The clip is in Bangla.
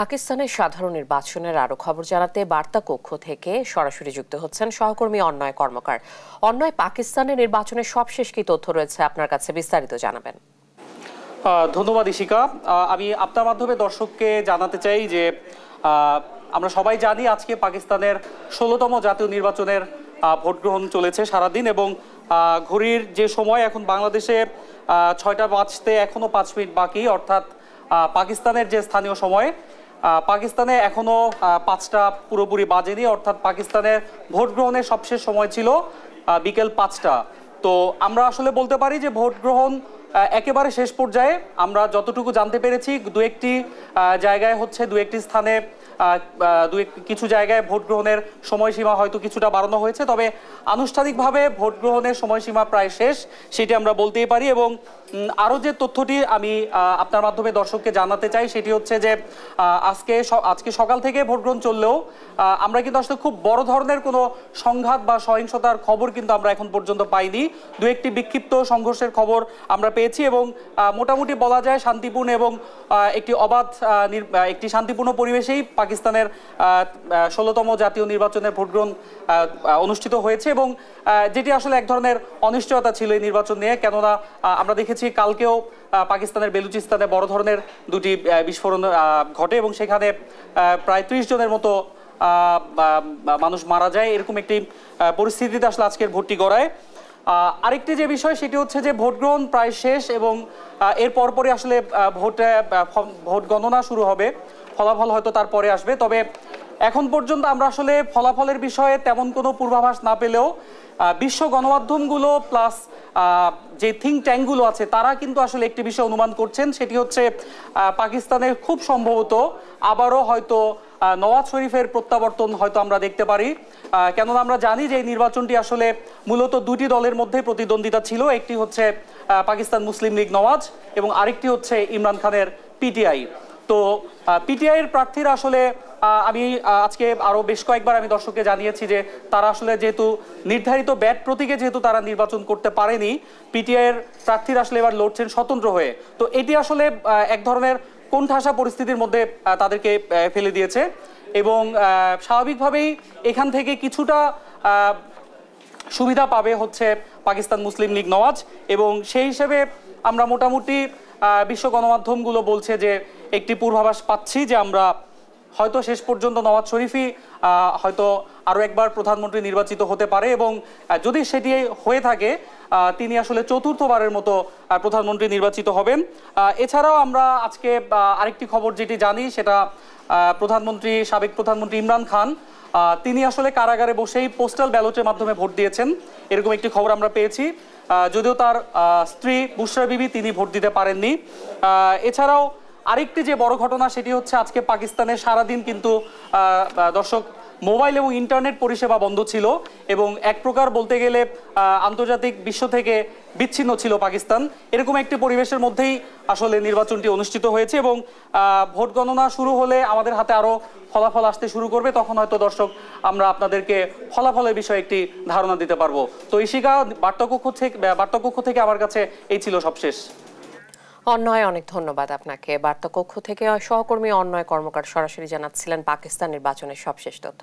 পাকিস্তানের সাধারণ নির্বাচনের আরও খবর জানাতে বার্তা কক্ষ থেকে সরাসরি যুক্ত হচ্ছেন সহকর্মী অন্যয় কর্মকার অন্যয় পাকিস্তানের নির্বাচনের সবশেষ কি তথ্য রয়েছে আপনার কাছে বিস্তারিত জানাবেন ধন্যবাদ ইশিকা আমি আপনার মাধ্যমে দর্শককে জানাতে চাই যে আমরা সবাই জানি আজকে পাকিস্তানের ষোলোতম জাতীয় নির্বাচনের ভোট গ্রহণ চলেছে সারাদিন এবং ঘড়ির যে সময় এখন বাংলাদেশে ছয়টা বাঁচতে এখনও পাঁচ মিনিট বাকি অর্থাৎ পাকিস্তানের যে স্থানীয় সময় পাকিস্তানে এখনও পাঁচটা পুরোপুরি বাজেনি অর্থাৎ পাকিস্তানের ভোট গ্রহণের সবশেষ সময় ছিল বিকেল পাঁচটা তো আমরা আসলে বলতে পারি যে ভোট গ্রহণ একেবারে শেষ পর্যায়ে আমরা যতটুকু জানতে পেরেছি দু একটি জায়গায় হচ্ছে দু একটি স্থানে কিছু জায়গায় ভোট গ্রহণের সময়সীমা হয়তো কিছুটা বাড়ানো হয়েছে তবে আনুষ্ঠানিকভাবে ভোট গ্রহণের সময়সীমা প্রায় শেষ সেটি আমরা বলতেই পারি এবং আরও যে তথ্যটি আমি আপনার মাধ্যমে দর্শককে জানাতে চাই সেটি হচ্ছে যে আজকে আজকে সকাল থেকে ভোট গ্রহণ চললেও আমরা কিন্তু আসলে খুব বড় ধরনের কোনো সংঘাত বা সহিংসতার খবর কিন্তু আমরা এখন পর্যন্ত পাইনি দু একটি বিক্ষিপ্ত সংঘর্ষের খবর আমরা পেয়ে পেয়েছি এবং মোটামুটি বলা যায় শান্তিপূর্ণ এবং একটি অবাধ একটি শান্তিপূর্ণ পরিবেশেই পাকিস্তানের ষোলোতম জাতীয় নির্বাচনের ভোটগ্রহণ অনুষ্ঠিত হয়েছে এবং যেটি আসলে এক ধরনের অনিশ্চয়তা ছিল এই নির্বাচন নিয়ে কেননা আমরা দেখেছি কালকেও পাকিস্তানের বেলুচিস্তানে বড় ধরনের দুটি বিস্ফোরণ ঘটে এবং সেখানে প্রায় ত্রিশ জনের মতো মানুষ মারা যায় এরকম একটি পরিস্থিতিতে আসলে আজকের ভোটটি গড়ায় আরেকটি যে বিষয় সেটি হচ্ছে যে ভোট গ্রহণ প্রায় শেষ এবং এর পরপরই আসলে ভোট ভোট গণনা শুরু হবে ফলাফল হয়তো তারপরে আসবে তবে এখন পর্যন্ত আমরা আসলে ফলাফলের বিষয়ে তেমন কোনো পূর্বাভাস না পেলেও বিশ্ব গণমাধ্যমগুলো প্লাস যে থিঙ্ক ট্যাঙ্কগুলো আছে তারা কিন্তু আসলে একটি বিষয় অনুমান করছেন সেটি হচ্ছে পাকিস্তানের খুব সম্ভবত আবারও হয়তো নওয়াজ শরীফের প্রত্যাবর্তন হয়তো আমরা দেখতে পারি কেননা আমরা জানি যে এই নির্বাচনটি আসলে মূলত দুটি দলের মধ্যে প্রতিদ্বন্দ্বিতা ছিল একটি হচ্ছে পাকিস্তান মুসলিম লীগ নওয়াজ এবং আরেকটি হচ্ছে ইমরান খানের পিটিআই তো পিটিআইয়ের প্রার্থীরা আসলে আমি আজকে আরও বেশ কয়েকবার আমি দর্শককে জানিয়েছি যে তারা আসলে যেহেতু নির্ধারিত ব্যাট প্রতীকে যেহেতু তারা নির্বাচন করতে পারেনি পিটিআই এর প্রার্থীরা আসলে এবার লড়ছেন স্বতন্ত্র হয়ে তো এটি আসলে এক ধরনের কোণঠাসা পরিস্থিতির মধ্যে তাদেরকে ফেলে দিয়েছে এবং স্বাভাবিকভাবেই এখান থেকে কিছুটা সুবিধা পাবে হচ্ছে পাকিস্তান মুসলিম লীগ নওয়াজ এবং সেই হিসেবে আমরা মোটামুটি বিশ্ব গণমাধ্যমগুলো বলছে যে একটি পূর্বাভাস পাচ্ছি যে আমরা হয়তো শেষ পর্যন্ত নওয়াজ শরীফই হয়তো আরও একবার প্রধানমন্ত্রী নির্বাচিত হতে পারে এবং যদি সেটি হয়ে থাকে তিনি আসলে চতুর্থবারের মতো প্রধানমন্ত্রী নির্বাচিত হবেন এছাড়াও আমরা আজকে আরেকটি খবর যেটি জানি সেটা প্রধানমন্ত্রী সাবেক প্রধানমন্ত্রী ইমরান খান তিনি আসলে কারাগারে বসেই পোস্টাল ব্যালটের মাধ্যমে ভোট দিয়েছেন এরকম একটি খবর আমরা পেয়েছি যদিও তার স্ত্রী বুসরা বিবি তিনি ভোট দিতে পারেননি এছাড়াও আরেকটি যে বড় ঘটনা সেটি হচ্ছে আজকে পাকিস্তানে সারাদিন কিন্তু দর্শক মোবাইল এবং ইন্টারনেট পরিষেবা বন্ধ ছিল এবং এক প্রকার বলতে গেলে আন্তর্জাতিক বিশ্ব থেকে বিচ্ছিন্ন ছিল পাকিস্তান এরকম একটি পরিবেশের মধ্যেই আসলে নির্বাচনটি অনুষ্ঠিত হয়েছে এবং ভোট গণনা শুরু হলে আমাদের হাতে আরও ফলাফল আসতে শুরু করবে তখন হয়তো দর্শক আমরা আপনাদেরকে ফলাফলের বিষয়ে একটি ধারণা দিতে পারবো তো ইশিকা বার্তাকক্ষ থেকে বার্তাকক্ষ থেকে আমার কাছে এই ছিল সবশেষ অন্যয় অনেক ধন্যবাদ আপনাকে বার্তা কক্ষ থেকে সহকর্মী অন্যয় কর্মকার সরাসরি জানাচ্ছিলেন পাকিস্তান নির্বাচনের সবশেষ তথ্য